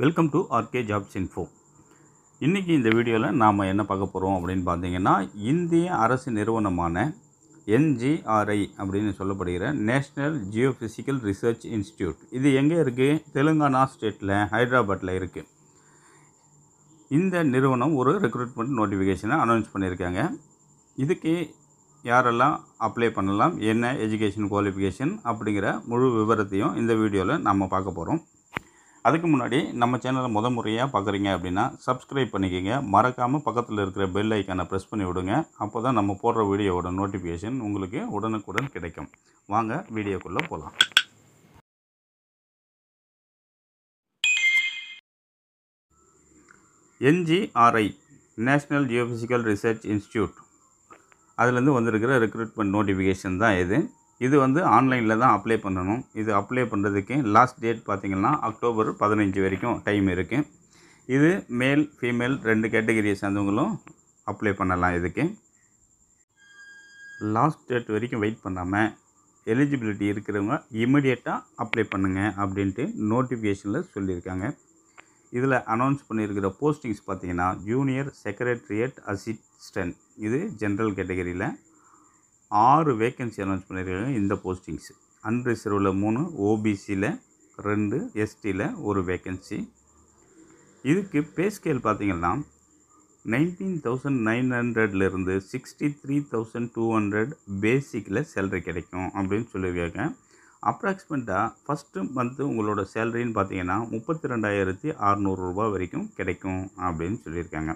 welcome to RK jobs info இன்றைக்கி இந்த வீடியோவில் நாம் என்ன பார்க்க போகிறோம் அப்படின்னு பார்த்தீங்கன்னா இந்திய அரசு நிறுவனமான என்ஜிஆர்ஐ அப்படின்னு சொல்லப்படுகிற நேஷ்னல் ஜியோஃபிசிக்கல் ரிசர்ச் இன்ஸ்டியூட் இது எங்கே இருக்குது தெலுங்கானா ஸ்டேட்டில் ஹைதராபாத்தில் இருக்குது இந்த நிறுவனம் ஒரு ரெக்ரூட்மெண்ட் நோட்டிஃபிகேஷனை அனௌன்ஸ் பண்ணியிருக்காங்க இதுக்கு யாரெல்லாம் அப்ளை பண்ணலாம் என்ன எஜுகேஷன் குவாலிஃபிகேஷன் அப்படிங்கிற முழு விவரத்தையும் இந்த வீடியோவில் நம்ம பார்க்க போகிறோம் அதுக்கு முன்னாடி நம்ம சேனலை முத முறையாக பார்க்குறீங்க அப்படின்னா சப்ஸ்கிரைப் பண்ணிக்கோங்க மறக்காமல் பக்கத்தில் இருக்கிற பெல் ஐக்கானை ப்ரெஸ் பண்ணி விடுங்க அப்போ தான் நம்ம போடுற வீடியோவோட நோட்டிஃபிகேஷன் உங்களுக்கு உடனுக்குடன் கிடைக்கும் வாங்க வீடியோக்குள்ளே போகலாம் NGRI national geophysical research institute அதுலேருந்து வந்திருக்கிற ரெக்ரூட்மெண்ட் நோட்டிஃபிகேஷன் தான் இது இது வந்து ஆன்லைனில் தான் அப்ளை பண்ணணும் இது அப்ளை பண்ணுறதுக்கு லாஸ்ட் டேட் பார்த்திங்கன்னா அக்டோபர் பதினஞ்சு வரைக்கும் டைம் இருக்குது இது மேல் ஃபீமேல் ரெண்டு கேட்டகரியை சேர்ந்தவங்களும் அப்ளை பண்ணலாம் இதுக்கு லாஸ்ட் டேட் வரைக்கும் வெயிட் பண்ணாமல் எலிஜிபிலிட்டி இருக்கிறவங்க இமிடியேட்டாக அப்ளை பண்ணுங்கள் அப்படின்ட்டு நோட்டிஃபிகேஷனில் சொல்லியிருக்காங்க இதில் அனௌன்ஸ் பண்ணியிருக்கிற போஸ்டிங்ஸ் பார்த்திங்கன்னா ஜூனியர் செக்ரட்டரியட் அசிஸ்டன்ட் இது ஜென்ரல் கேட்டகரியில் ஆறு வேக்கன்சி அனௌன்ஸ் பண்ணியிருக்காங்க இந்த போஸ்டிங்ஸ் அன்ரிசர்வில் மூணு ஓபிசியில் ரெண்டு எஸ்டியில் ஒரு வேக்கன்சி இதுக்கு பே ஸ்கேல் பார்த்திங்கன்னா நைன்டீன் தௌசண்ட் நைன் ஹண்ட்ரட்லேருந்து sixty three thousand two hundred பேசிக்கில் சேலரி கிடைக்கும் அப்படின்னு சொல்லியிருக்காங்க அப்ராக்சிமேட்டாக ஃபஸ்ட்டு மந்த்து உங்களோட சேலரின்னு பார்த்தீங்கன்னா முப்பத்தி ரெண்டாயிரத்தி அறநூறுரூபா வரைக்கும் கிடைக்கும் அப்படின்னு சொல்லியிருக்காங்க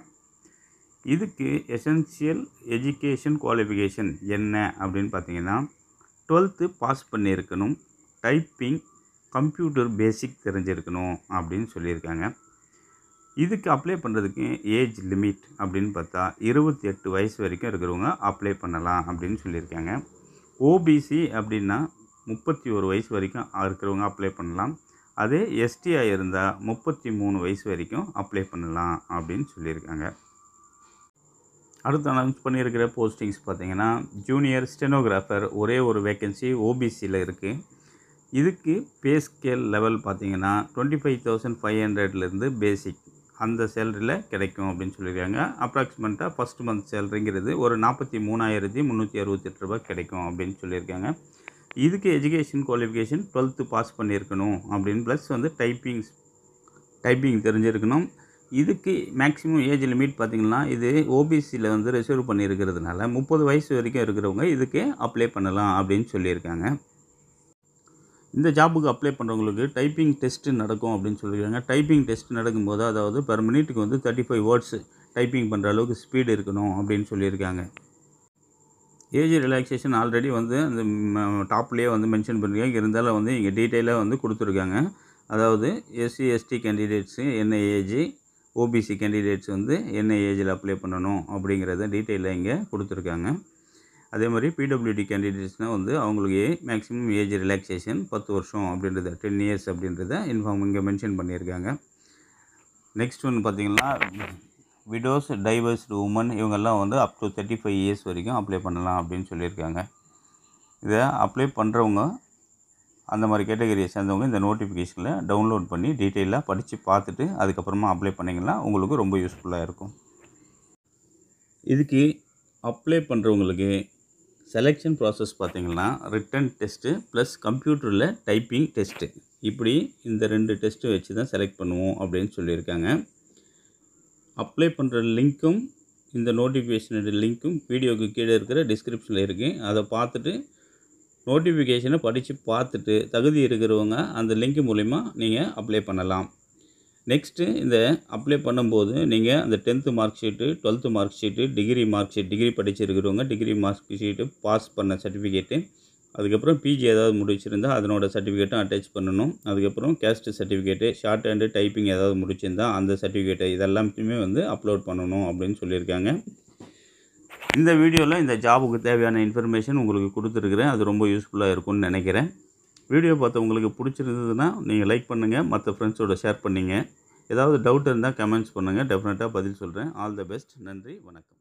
இதுக்கு எசென்ஷியல் எஜுகேஷன் குவாலிஃபிகேஷன் என்ன அப்படின்னு பார்த்தீங்கன்னா டுவெல்த்து பாஸ் பண்ணியிருக்கணும் டைப்பிங் கம்ப்யூட்டர் பேசிக் தெரிஞ்சிருக்கணும் அப்படின்னு சொல்லியிருக்காங்க இதுக்கு அப்ளை பண்ணுறதுக்கு ஏஜ் லிமிட் அப்படின்னு பார்த்தா இருபத்தி எட்டு வயசு வரைக்கும் இருக்கிறவங்க அப்ளை பண்ணலாம் அப்படின்னு சொல்லியிருக்காங்க ஓபிசி அப்படின்னா முப்பத்தி ஒரு வயசு வரைக்கும் இருக்கிறவங்க அப்ளை பண்ணலாம் அதே எஸ்டிஐ இருந்தால் முப்பத்தி மூணு வயசு வரைக்கும் அப்ளை பண்ணலாம் அப்படின்னு சொல்லியிருக்காங்க அடுத்து அனௌன்ஸ் பண்ணியிருக்கிற போஸ்டிங்ஸ் பார்த்திங்கன்னா ஜூனியர் ஸ்டெனோகிராஃபர் ஒரே ஒரு வேக்கன்சி ஓபிசியில் இருக்குது இதுக்கு பே ஸ்கேல் லெவல் பார்த்திங்கன்னா டுவெண்ட்டி ஃபைவ் தௌசண்ட் ஃபைவ் ஹண்ட்ரட்லேருந்து பேசிக் அந்த சேலரியில் கிடைக்கும் அப்படின்னு சொல்லியிருக்காங்க அப்ராக்சிமேட்டாக ஃபஸ்ட் மந்த் சேலரிங்கிறது ஒரு நாற்பத்தி மூணாயிரத்தி முந்நூற்றி அறுபத்தெட்டு ரூபா கிடைக்கும் அப்படின்னு சொல்லியிருக்காங்க இதுக்கு எஜுகேஷன் குவாலிஃபிகேஷன் டுவெல்த்து பாஸ் பண்ணியிருக்கணும் அப்படின்னு ப்ளஸ் வந்து டைப்பிங்ஸ் டைப்பிங் தெரிஞ்சிருக்கணும் இதுக்கு மேக்ஸிமம் ஏஜ் லிமிட் பார்த்திங்கன்னா இது ஓபிசியில் வந்து ரிசர்வ் பண்ணியிருக்கிறதுனால முப்பது வயசு வரைக்கும் இருக்கிறவங்க இதுக்கு அப்ளை பண்ணலாம் அப்படின்னு சொல்லியிருக்காங்க இந்த ஜாபுக்கு அப்ளை பண்ணுறவங்களுக்கு டைப்பிங் டெஸ்ட்டு நடக்கும் அப்படின்னு சொல்லியிருக்காங்க டைப்பிங் டெஸ்ட் நடக்கும்போது அதாவது பெர் மினிட்டுக்கு வந்து தேர்ட்டி ஃபைவ் வேர்ட்ஸு டைப்பிங் பண்ணுற அளவுக்கு ஸ்பீடு இருக்கணும் அப்படின்னு சொல்லியிருக்காங்க ஏஜ் ரிலாக்ஸேஷன் ஆல்ரெடி வந்து அந்த டாப்லேயே வந்து மென்ஷன் பண்ணியிருக்காங்க இருந்தாலும் வந்து இங்கே டீட்டெயிலாக வந்து கொடுத்துருக்காங்க அதாவது எஸ்சி எஸ்டி கேண்டிடேட்ஸு என்ன ஏஜ் ஓபிசி கேண்டிடேட்ஸ் வந்து என்ன ஏஜில் அப்ளை பண்ணணும் அப்படிங்கிறத டீட்டெயிலாக இங்கே கொடுத்துருக்காங்க அதே மாதிரி பிடபிள்யூடி கேண்டிடேட்ஸ்னால் வந்து அவங்களுக்கு மேக்ஸிமம் ஏஜ் ரிலாக்ஸேஷன் பத்து வருஷம் அப்படின்றத டென் இயர்ஸ் அப்படின்றத இன்ஃபார்ம் இங்கே மென்ஷன் பண்ணியிருக்காங்க நெக்ஸ்ட் ஒன்று பார்த்தீங்கன்னா விடோஸ் டைவர்ஸ்டு உமன் இவங்கெல்லாம் வந்து up to thirty five years வரைக்கும் அப்ளை பண்ணலாம் அப்படின்னு சொல்லியிருக்காங்க இதை அப்ளை பண்ணுறவங்க அந்த மாதிரி கேட்டகரியை சேர்ந்தவங்க இந்த நோட்டிஃபிகேஷனில் டவுன்லோட் பண்ணி டீட்டெயிலாக படித்து பார்த்துட்டு அதுக்கப்புறமா அப்ளை பண்ணிங்கன்னா உங்களுக்கு ரொம்ப யூஸ்ஃபுல்லாக இருக்கும் இதுக்கு அப்ளை பண்ணுறவங்களுக்கு செலெக்ஷன் ப்ராசஸ் பார்த்திங்கன்னா ரிட்டன் டெஸ்ட்டு ப்ளஸ் கம்ப்யூட்டரில் டைப்பிங் டெஸ்ட்டு இப்படி இந்த ரெண்டு டெஸ்ட்டு வச்சு தான் செலக்ட் பண்ணுவோம் அப்படின்னு சொல்லியிருக்காங்க அப்ளை பண்ணுற லிங்க்கும் இந்த நோட்டிஃபிகேஷனோட லிங்க்கும் வீடியோவுக்கு கீழே இருக்கிற டிஸ்கிரிப்ஷனில் இருக்குது அதை பார்த்துட்டு நோட்டிஃபிகேஷனை படித்து பார்த்துட்டு தகுதி இருக்கிறவங்க அந்த லிங்க் மூலிமா நீங்கள் அப்ளை பண்ணலாம் நெக்ஸ்ட்டு இந்த அப்ளை பண்ணும்போது நீங்கள் அந்த tenth mark sheet twelfth mark sheet degree mark sheet degree படிச்சிருக்கிறவங்க டிகிரி மார்க் ஷீட்டு பாஸ் பண்ண சர்டிஃபிகேட்டு அதுக்கப்புறம் பிஜி ஏதாவது முடிச்சிருந்தால் அதனோட சர்டிஃபிகேட்டும் அட்டாச் பண்ணணும் அதுக்கப்புறம் caste certificate short hand typing ஏதாவது முடிச்சிருந்தால் அந்த சர்டிஃபிகேட்டை இதெல்லாத்தையுமே வந்து அப்லோட் பண்ணணும் அப்படின்னு சொல்லியிருக்காங்க இந்த வீடியோவில் இந்த ஜாபுக்கு தேவையான இன்ஃபர்மேஷன் உங்களுக்கு கொடுத்துருக்குறேன் அது ரொம்ப யூஸ்ஃபுல்லாக இருக்கும்னு நினைக்கிறேன் வீடியோ பார்த்து உங்களுக்கு பிடிச்சிருந்ததுன்னா நீங்கள் லைக் பண்ணுங்கள் மற்ற ஃப்ரெண்ட்ஸோட ஷேர் பண்ணிங்க ஏதாவது டவுட் இருந்தால் கமெண்ட்ஸ் பண்ணுங்கள் டெஃபினட்டாக பதில் சொல்கிறேன் ஆல் த பெஸ்ட் நன்றி வணக்கம்